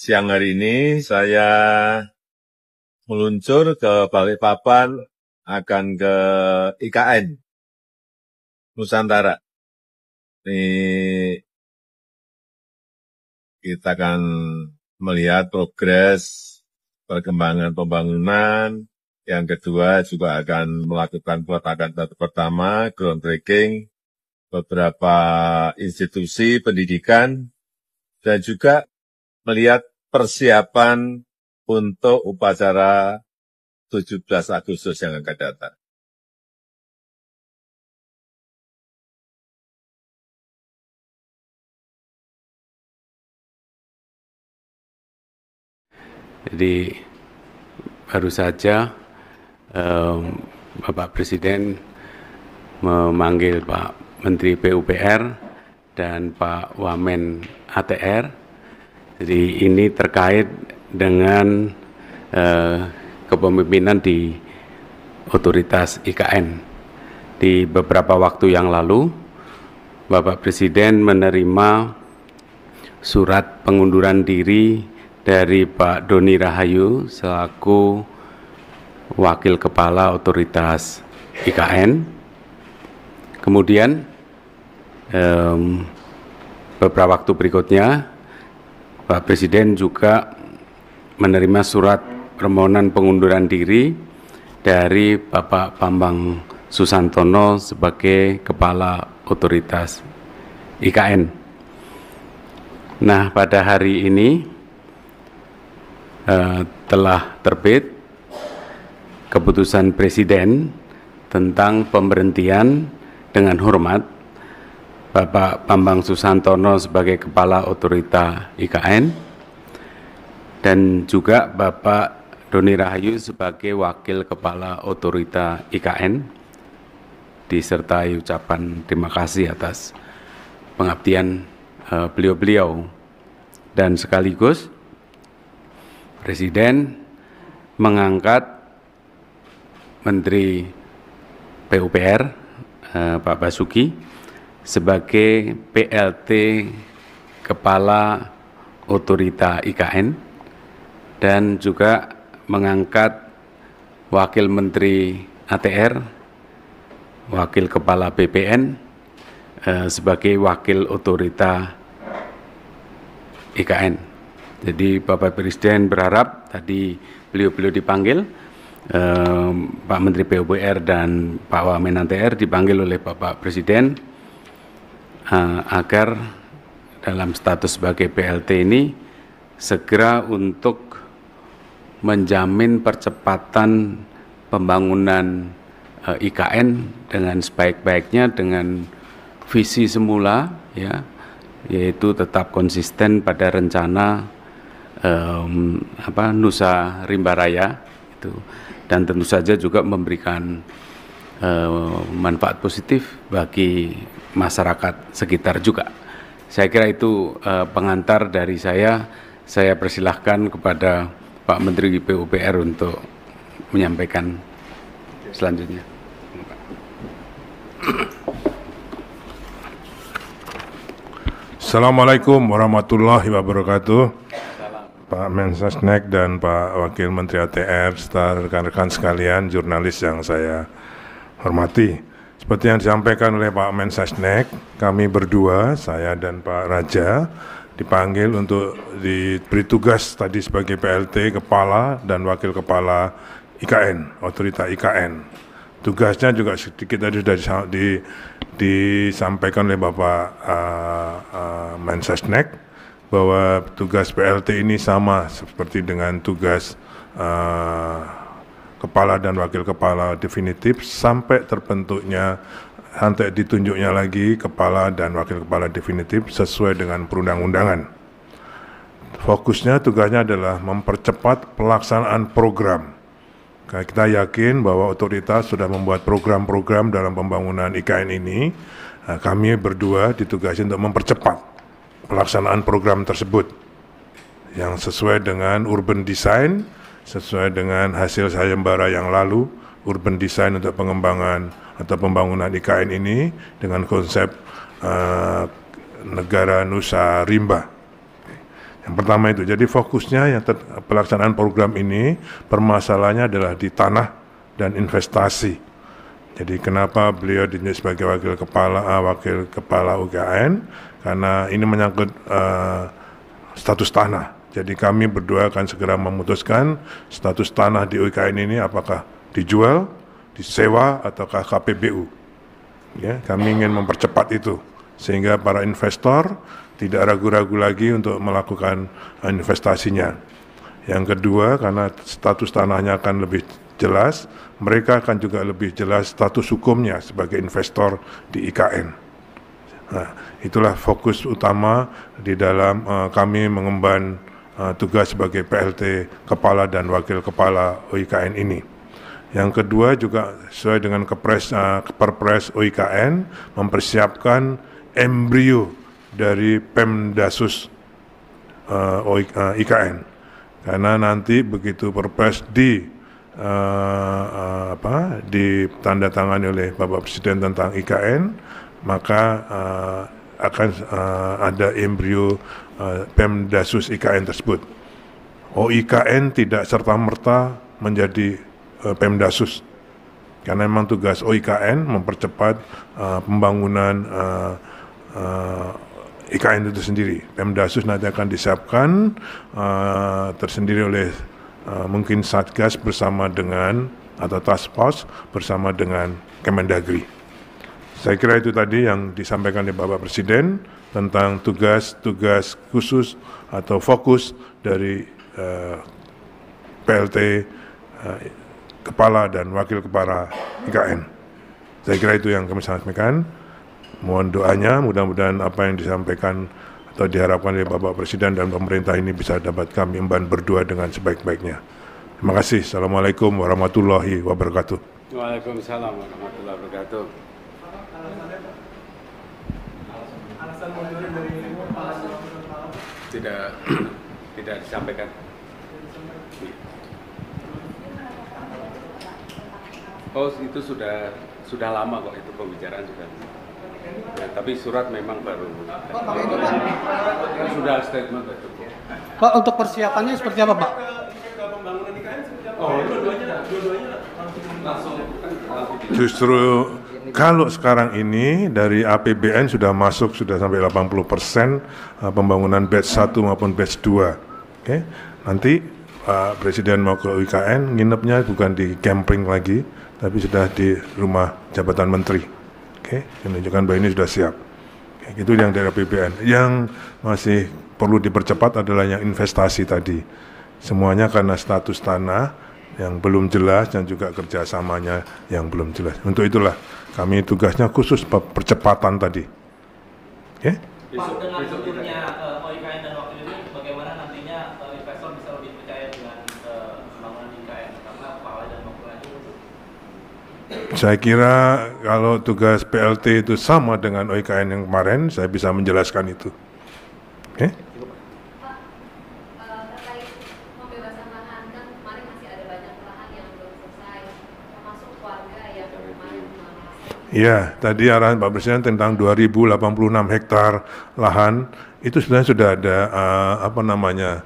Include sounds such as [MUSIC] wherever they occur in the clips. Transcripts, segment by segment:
Siang hari ini saya meluncur ke Balikpapan akan ke IKN Nusantara. Ini kita akan melihat progres perkembangan pembangunan. Yang kedua juga akan melakukan peletakan pertama, groundbreaking, beberapa institusi pendidikan, dan juga melihat persiapan untuk upacara 17 Agustus yang akan datang. Jadi baru saja um, Bapak Presiden memanggil Pak Menteri PUPR dan Pak Wamen ATR jadi ini terkait dengan eh, kepemimpinan di otoritas IKN. Di beberapa waktu yang lalu, Bapak Presiden menerima surat pengunduran diri dari Pak Doni Rahayu selaku Wakil Kepala Otoritas IKN. Kemudian eh, beberapa waktu berikutnya Pak Presiden juga menerima surat permohonan pengunduran diri dari Bapak Bambang Susantono sebagai Kepala Otoritas IKN. Nah, pada hari ini eh, telah terbit keputusan Presiden tentang pemberhentian dengan hormat Bapak Bambang Susantono sebagai Kepala Otorita IKN dan juga Bapak Doni Rahayu sebagai Wakil Kepala Otorita IKN disertai ucapan terima kasih atas pengabdian eh, beliau-beliau dan sekaligus Presiden mengangkat Menteri PUPR uh, eh, Pak Basuki sebagai PLT Kepala Otorita IKN dan juga mengangkat Wakil Menteri ATR, Wakil Kepala BPN eh, sebagai Wakil Otorita IKN. Jadi Bapak Presiden berharap tadi beliau-beliau dipanggil eh, Pak Menteri PUPR dan Pak Wamen ATR dipanggil oleh Bapak Presiden uh, agar dalam status sebagai PLT ini segera untuk menjamin percepatan pembangunan uh, eh, IKN dengan sebaik-baiknya dengan visi semula ya yaitu tetap konsisten pada rencana um, apa Nusa Rimba Raya itu dan tentu saja juga memberikan Eh, manfaat positif bagi masyarakat sekitar juga. Saya kira itu eh, pengantar dari saya. Saya persilahkan kepada Pak Menteri PUPR untuk menyampaikan selanjutnya. Assalamualaikum warahmatullahi wabarakatuh. Pak Mensesnek dan Pak Wakil Menteri ATR serta rekan-rekan sekalian jurnalis yang saya hormati. Seperti yang disampaikan oleh Pak Mensesnek, kami berdua, saya dan Pak Raja, dipanggil untuk diberi tugas tadi sebagai PLT Kepala dan Wakil Kepala IKN, Otorita IKN. Tugasnya juga sedikit tadi sudah di, disampaikan oleh Bapak uh, uh, Mensesnek bahwa tugas PLT ini sama seperti dengan tugas uh, kepala dan wakil kepala definitif sampai terbentuknya sampai ditunjuknya lagi kepala dan wakil kepala definitif sesuai dengan perundang-undangan. Fokusnya tugasnya adalah mempercepat pelaksanaan program. Nah, kita yakin bahwa otoritas sudah membuat program-program dalam pembangunan IKN ini. Nah, kami berdua ditugasi untuk mempercepat pelaksanaan program tersebut yang sesuai dengan urban design, sesuai dengan hasil sayembara yang lalu urban design untuk pengembangan atau pembangunan IKN ini dengan konsep uh, negara Nusa Rimba. Yang pertama itu, jadi fokusnya yang ter, pelaksanaan program ini permasalahannya adalah di tanah dan investasi. Jadi kenapa beliau ditunjuk sebagai wakil kepala uh, wakil kepala UKN Karena ini menyangkut uh, status tanah jadi kami berdua akan segera memutuskan status tanah di UKN ini apakah dijual, disewa, ataukah KPBU. Ya, kami ingin mempercepat itu sehingga para investor tidak ragu-ragu lagi untuk melakukan investasinya. Yang kedua, karena status tanahnya akan lebih jelas, mereka akan juga lebih jelas status hukumnya sebagai investor di IKN. Nah, itulah fokus utama di dalam uh, kami mengemban Eh, tugas sebagai PLT kepala dan wakil kepala OIKN ini. Yang kedua juga sesuai dengan kepres uh, Perpres OIKN mempersiapkan embrio dari Pemdasus uh, eh, OIK, uh, IKN. Karena nanti begitu Perpres di uh, uh, apa ditandatangani oleh Bapak Presiden tentang IKN, maka uh, akan uh, ada embrio uh, Pemdasus IKN tersebut. OIKN oh, tidak serta-merta menjadi uh, Pemdasus karena memang tugas OIKN mempercepat uh, pembangunan uh, uh, IKN itu sendiri. Pemdasus nanti akan disiapkan uh, tersendiri oleh uh, mungkin Satgas bersama dengan atau Task Force bersama dengan Kemendagri. Saya kira itu tadi yang disampaikan oleh Bapak Presiden tentang tugas-tugas khusus atau fokus dari uh, eh, PLT uh, eh, kepala dan wakil kepala IKN. Saya kira itu yang kami sampaikan. Mohon doanya, mudah-mudahan apa yang disampaikan atau diharapkan oleh Bapak Presiden dan pemerintah ini bisa dapat kami emban berdua dengan sebaik-baiknya. Terima kasih. Assalamualaikum warahmatullahi wabarakatuh. Waalaikumsalam warahmatullahi wabarakatuh. tidak [CLEARS THROAT] tidak disampaikan. Oh itu sudah sudah lama kok itu pembicaraan sudah. Ya, tapi surat memang baru. Pak, itu, ya, sudah statement itu. Pak untuk persiapannya seperti apa Pak? Kan oh, iya. dua-duanya, dua-duanya langsung. Justru kalau sekarang ini dari APBN sudah masuk sudah sampai 80 persen uh, pembangunan batch 1 maupun batch 2. Oke, okay? nanti Pak uh, Presiden mau ke UKN, nginepnya bukan di camping lagi, tapi sudah di rumah jabatan menteri. Oke, okay? menunjukkan bahwa ini sudah siap. Okay, itu yang dari APBN. Yang masih perlu dipercepat adalah yang investasi tadi. Semuanya karena status tanah yang belum jelas dan juga kerjasamanya yang belum jelas. Untuk itulah kami tugasnya khusus percepatan tadi. Ya? Oke? Eh, okay? Eh, eh, saya kira kalau tugas PLT itu sama dengan OIKN yang kemarin, saya bisa menjelaskan itu. Okay? Ya? Iya, tadi arahan Pak Presiden tentang 2086 hektar lahan itu sebenarnya sudah ada uh, apa namanya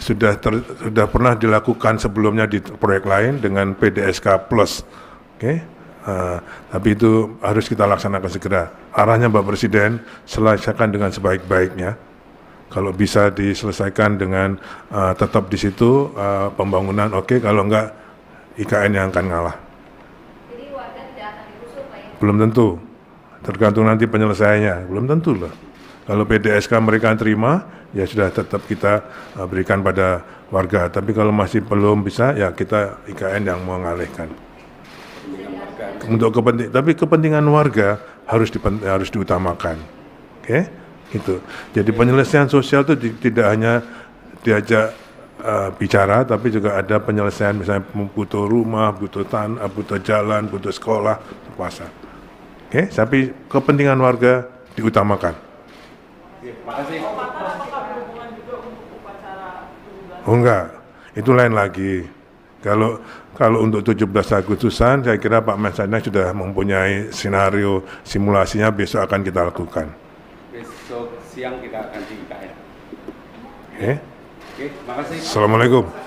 sudah ter, sudah pernah dilakukan sebelumnya di proyek lain dengan PDSK plus, oke? Okay? Uh, eh, tapi itu harus kita laksanakan segera. Arahnya Pak Presiden selesaikan dengan sebaik-baiknya. Kalau bisa diselesaikan dengan uh, tetap di situ uh, pembangunan, oke. Okay? Kalau enggak IKN yang akan ngalah. Belum tentu. Tergantung nanti penyelesaiannya. Belum tentu loh. Kalau PDSK mereka terima, ya sudah tetap kita eh, berikan pada warga. Tapi kalau masih belum bisa, ya kita IKN yang mengalihkan. Untuk kepentingan, tapi kepentingan warga harus dipen, harus diutamakan. Oke, okay? itu. Jadi penyelesaian sosial itu di, tidak hanya diajak uh, bicara, tapi juga ada penyelesaian misalnya butuh rumah, butuh tanah, eh, butuh jalan, butuh sekolah, puasa. Oke, okay? tapi kepentingan warga diutamakan. Oh, oh enggak, itu lain lagi. Kalau kalau untuk 17 Agustusan, saya kira Pak Mensana sudah mempunyai skenario simulasinya besok akan kita lakukan. Besok siang kita akan di IKN. Oke. Okay. okay, makasih. Assalamualaikum.